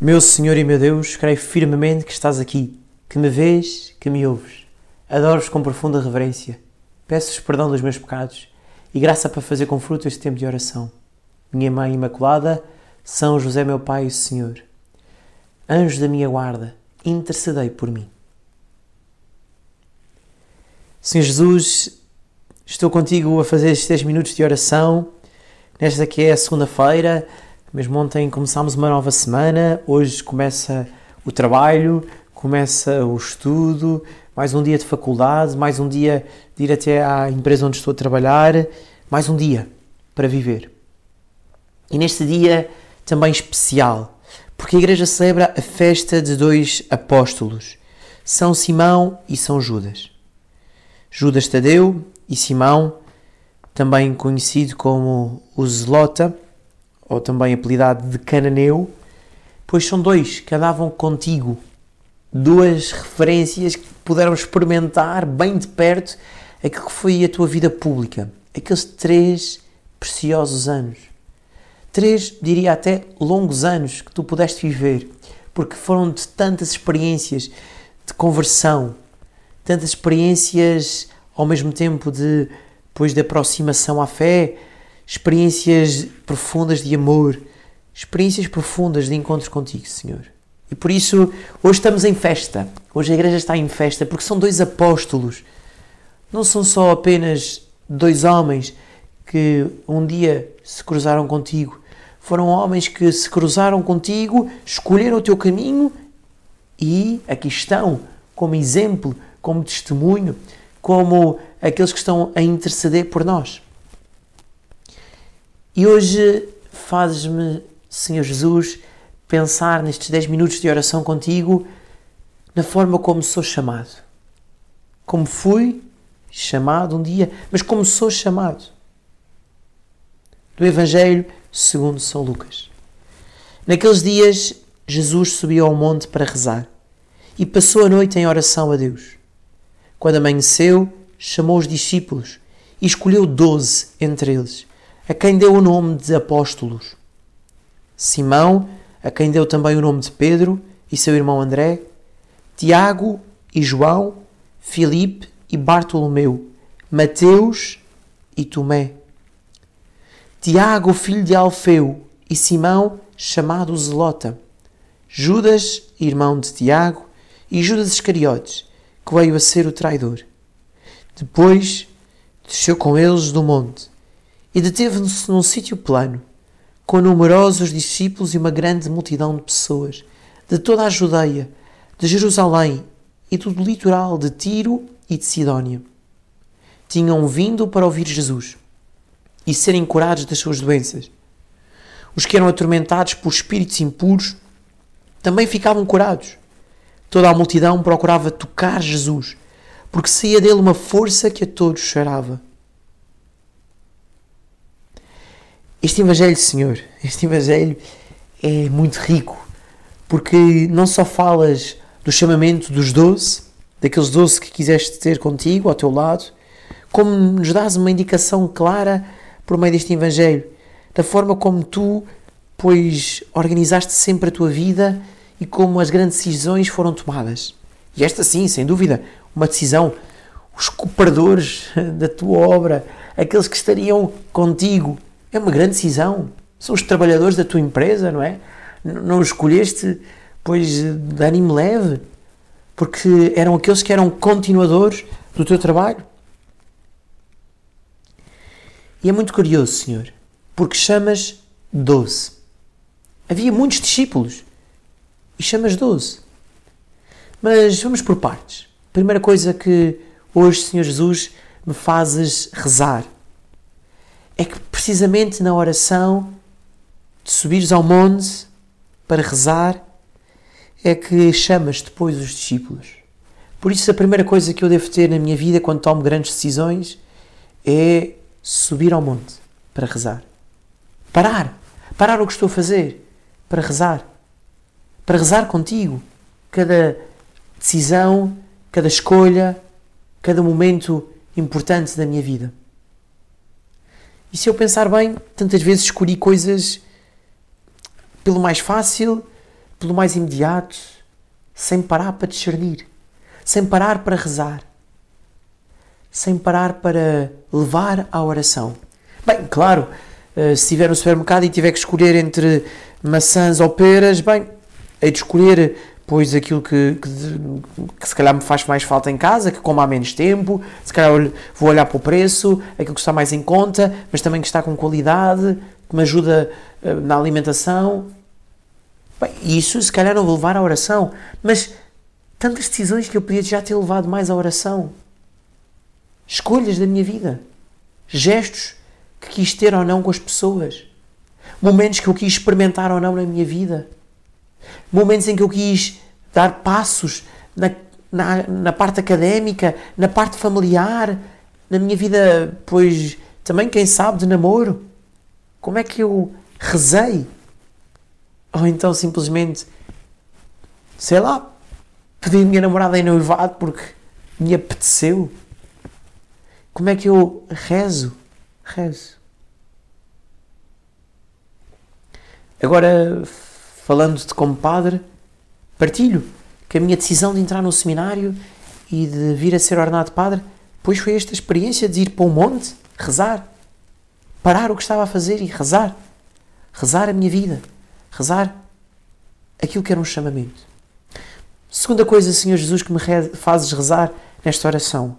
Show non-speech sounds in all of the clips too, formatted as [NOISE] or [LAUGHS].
Meu Senhor e meu Deus, creio firmemente que estás aqui, que me vês, que me ouves. Adoro-vos com profunda reverência. Peço-vos perdão dos meus pecados e graça para fazer com fruto este tempo de oração. Minha Mãe Imaculada, São José, meu Pai e Senhor. anjos da minha guarda, intercedei por mim. Senhor Jesus, estou contigo a fazer estes 10 minutos de oração, nesta que é a segunda-feira mesmo ontem começámos uma nova semana, hoje começa o trabalho, começa o estudo, mais um dia de faculdade, mais um dia de ir até à empresa onde estou a trabalhar, mais um dia para viver. E neste dia também especial, porque a Igreja celebra a festa de dois apóstolos, São Simão e São Judas. Judas Tadeu e Simão, também conhecido como o Zelota, ou também apelidado de Cananeu, pois são dois que andavam contigo. Duas referências que puderam experimentar bem de perto aquilo que foi a tua vida pública, aqueles três preciosos anos. Três, diria até, longos anos que tu pudeste viver, porque foram de tantas experiências de conversão, tantas experiências ao mesmo tempo de, depois de aproximação à fé, experiências profundas de amor, experiências profundas de encontros contigo, Senhor. E por isso, hoje estamos em festa. Hoje a igreja está em festa porque são dois apóstolos. Não são só apenas dois homens que um dia se cruzaram contigo. Foram homens que se cruzaram contigo, escolheram o teu caminho e aqui estão como exemplo, como testemunho, como aqueles que estão a interceder por nós. E hoje fazes-me, Senhor Jesus, pensar nestes 10 minutos de oração contigo na forma como sou chamado. Como fui chamado um dia, mas como sou chamado. Do Evangelho segundo São Lucas. Naqueles dias, Jesus subiu ao monte para rezar e passou a noite em oração a Deus. Quando amanheceu, chamou os discípulos e escolheu doze entre eles a quem deu o nome de apóstolos. Simão, a quem deu também o nome de Pedro e seu irmão André, Tiago e João, Filipe e Bartolomeu, Mateus e Tomé. Tiago, filho de Alfeu, e Simão, chamado Zelota, Judas, irmão de Tiago, e Judas Iscariotes, que veio a ser o traidor. Depois desceu com eles do monte e deteve-se num sítio plano, com numerosos discípulos e uma grande multidão de pessoas, de toda a Judeia, de Jerusalém e do litoral de Tiro e de Sidónia. Tinham vindo para ouvir Jesus e serem curados das suas doenças. Os que eram atormentados por espíritos impuros também ficavam curados. Toda a multidão procurava tocar Jesus, porque saía dele uma força que a todos chorava. Este Evangelho, Senhor, este Evangelho é muito rico, porque não só falas do chamamento dos doze, daqueles doze que quiseste ter contigo, ao teu lado, como nos dás uma indicação clara por meio deste Evangelho, da forma como tu, pois, organizaste sempre a tua vida e como as grandes decisões foram tomadas. E esta, sim, sem dúvida, uma decisão. Os cooperadores [LAUGHS] da tua obra, aqueles que estariam contigo, é uma grande decisão. São os trabalhadores da tua empresa, não é? Não escolheste, pois, de ânimo leve, porque eram aqueles que eram continuadores do teu trabalho. E é muito curioso, Senhor, porque chamas doze. Havia muitos discípulos e chamas doze. Mas vamos por partes. Primeira coisa que hoje, Senhor Jesus, me fazes rezar é que precisamente na oração, de subires ao monte para rezar, é que chamas depois os discípulos. Por isso, a primeira coisa que eu devo ter na minha vida quando tomo grandes decisões é subir ao monte para rezar. Parar. Parar o que estou a fazer para rezar. Para rezar contigo. Cada decisão, cada escolha, cada momento importante da minha vida. E se eu pensar bem, tantas vezes escolhi coisas pelo mais fácil, pelo mais imediato, sem parar para discernir, sem parar para rezar, sem parar para levar à oração. Bem, claro, eh, se estiver no supermercado e tiver que escolher entre maçãs ou peras, bem, hei de escolher depois aquilo que, que, que, se calhar me faz mais falta em casa, que como há menos tempo, se calhar vou olhar para o preço, aquilo que está mais em conta, mas também que está com qualidade, que me ajuda eh, na alimentação. Bem, isso se calhar não vou levar à oração, mas tantas decisões que eu podia já ter levado mais à oração. Escolhas da minha vida, gestos que quis ter ou não com as pessoas, momentos que eu quis experimentar ou não na minha vida momentos em que eu quis dar passos na, na, na parte académica, na parte familiar, na minha vida, pois também, quem sabe, de namoro. Como é que eu rezei? Ou então simplesmente, sei lá, pedi a minha namorada em noivado porque me apeteceu. Como é que eu rezo? Rezo. Agora falando-te como padre, partilho que a minha decisão de entrar no seminário e de vir a ser ordenado padre, pois foi esta experiência de ir para um monte, rezar, parar o que estava a fazer e rezar, rezar a minha vida, rezar aquilo que era um chamamento. Segunda coisa, Senhor Jesus, que me fazes rezar nesta oração.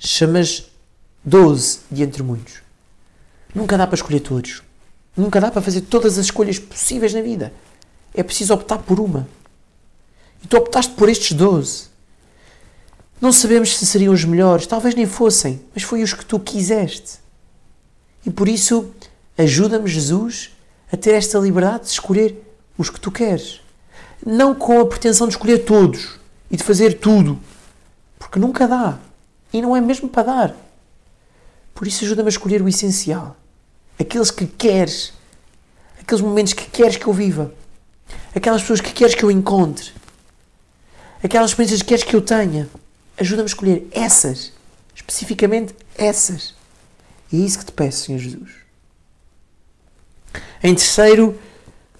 Chamas doze de entre muitos. Nunca dá para escolher todos. Nunca dá para fazer todas as escolhas possíveis na vida. É preciso optar por uma. E tu optaste por estes 12. Não sabemos se seriam os melhores, talvez nem fossem, mas foi os que tu quiseste. E por isso, ajuda-me, Jesus, a ter esta liberdade de escolher os que tu queres. Não com a pretensão de escolher todos e de fazer tudo, porque nunca dá. E não é mesmo para dar. Por isso, ajuda-me a escolher o essencial aqueles que queres, aqueles momentos que queres que eu viva, aquelas pessoas que queres que eu encontre, aquelas experiências que queres que eu tenha. Ajuda-me a escolher essas, especificamente essas. E é isso que te peço, Senhor Jesus. Em terceiro,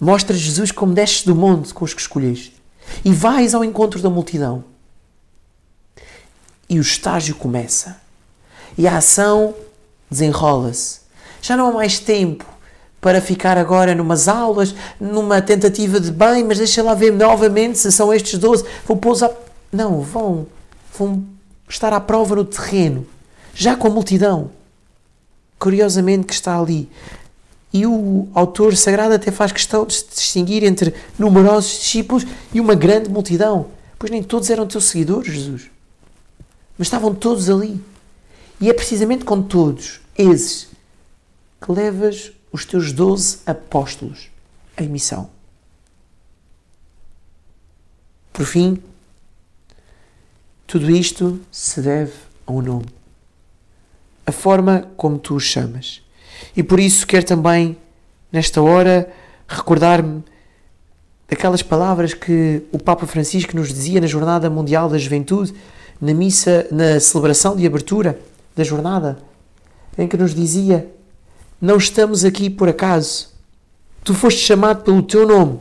mostra Jesus como desces do monte com os que escolheste e vais ao encontro da multidão. E o estágio começa. E a ação desenrola-se já não há mais tempo para ficar agora numas aulas, numa tentativa de bem, mas deixa lá ver novamente se são estes 12, vou pousar. Não, vão, vão estar à prova no terreno, já com a multidão. Curiosamente que está ali. E o autor sagrado até faz questão de se distinguir entre numerosos discípulos e uma grande multidão, pois nem todos eram teus seguidores, Jesus. Mas estavam todos ali. E é precisamente com todos esses que levas os teus doze apóstolos em missão. Por fim, tudo isto se deve a um nome, a forma como tu o chamas. E por isso quero também, nesta hora, recordar-me daquelas palavras que o Papa Francisco nos dizia na Jornada Mundial da Juventude, na missa, na celebração de abertura da jornada, em que nos dizia não estamos aqui por acaso. Tu foste chamado pelo teu nome.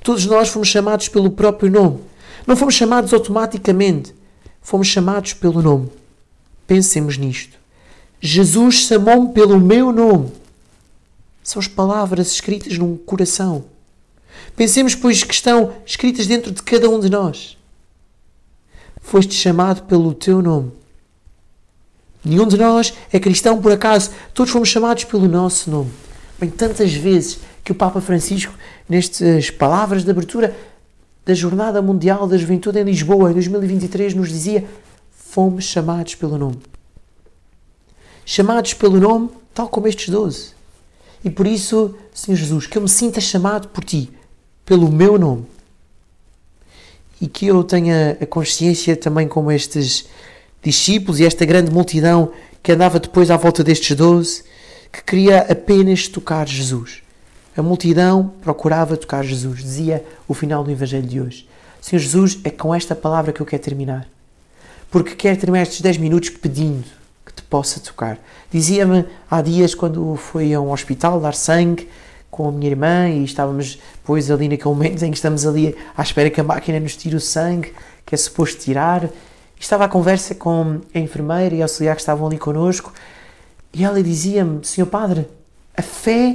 Todos nós fomos chamados pelo próprio nome. Não fomos chamados automaticamente, fomos chamados pelo nome. Pensemos nisto. Jesus chamou-me pelo meu nome. São as palavras escritas num coração. Pensemos, pois, que estão escritas dentro de cada um de nós. Foste chamado pelo teu nome. Nenhum de nós é cristão por acaso, todos fomos chamados pelo nosso nome. Bem, tantas vezes que o Papa Francisco, nestas palavras de abertura da Jornada Mundial da Juventude em Lisboa, em 2023, nos dizia: fomos chamados pelo nome. Chamados pelo nome, tal como estes doze. E por isso, Senhor Jesus, que eu me sinta chamado por Ti, pelo meu nome. E que eu tenha a consciência também como estes discípulos e esta grande multidão que andava depois à volta destes doze, que queria apenas tocar Jesus. A multidão procurava tocar Jesus, dizia o final do Evangelho de hoje. Senhor Jesus, é com esta palavra que eu quero terminar. Porque quero terminar estes 10 minutos pedindo que te possa tocar. Dizia-me há dias, quando fui a um hospital dar sangue com a minha irmã e estávamos, pois, ali naquele momento em que estamos ali à espera que a máquina nos tire o sangue que é suposto tirar Estava à conversa com a enfermeira e a auxiliar que estavam ali conosco e ela dizia-me: Senhor Padre, a fé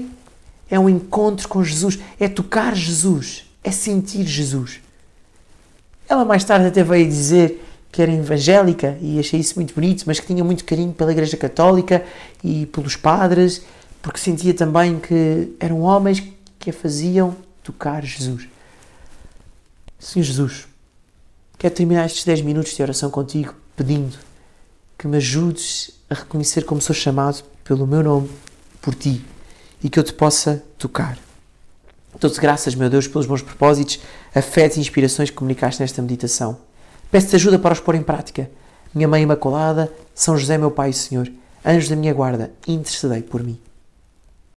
é um encontro com Jesus, é tocar Jesus, é sentir Jesus. Ela mais tarde até veio dizer que era evangélica e achei isso muito bonito, mas que tinha muito carinho pela Igreja Católica e pelos padres, porque sentia também que eram homens que a faziam tocar Jesus. Senhor Jesus, Quero terminar estes 10 minutos de oração contigo pedindo que me ajudes a reconhecer como sou chamado pelo meu nome, por ti, e que eu te possa tocar. Dou-te graças, meu Deus, pelos bons propósitos, afetos e inspirações que comunicaste nesta meditação. Peço-te ajuda para os pôr em prática. Minha Mãe Imaculada, São José, meu Pai e Senhor, anjos da minha guarda, intercedei por mim.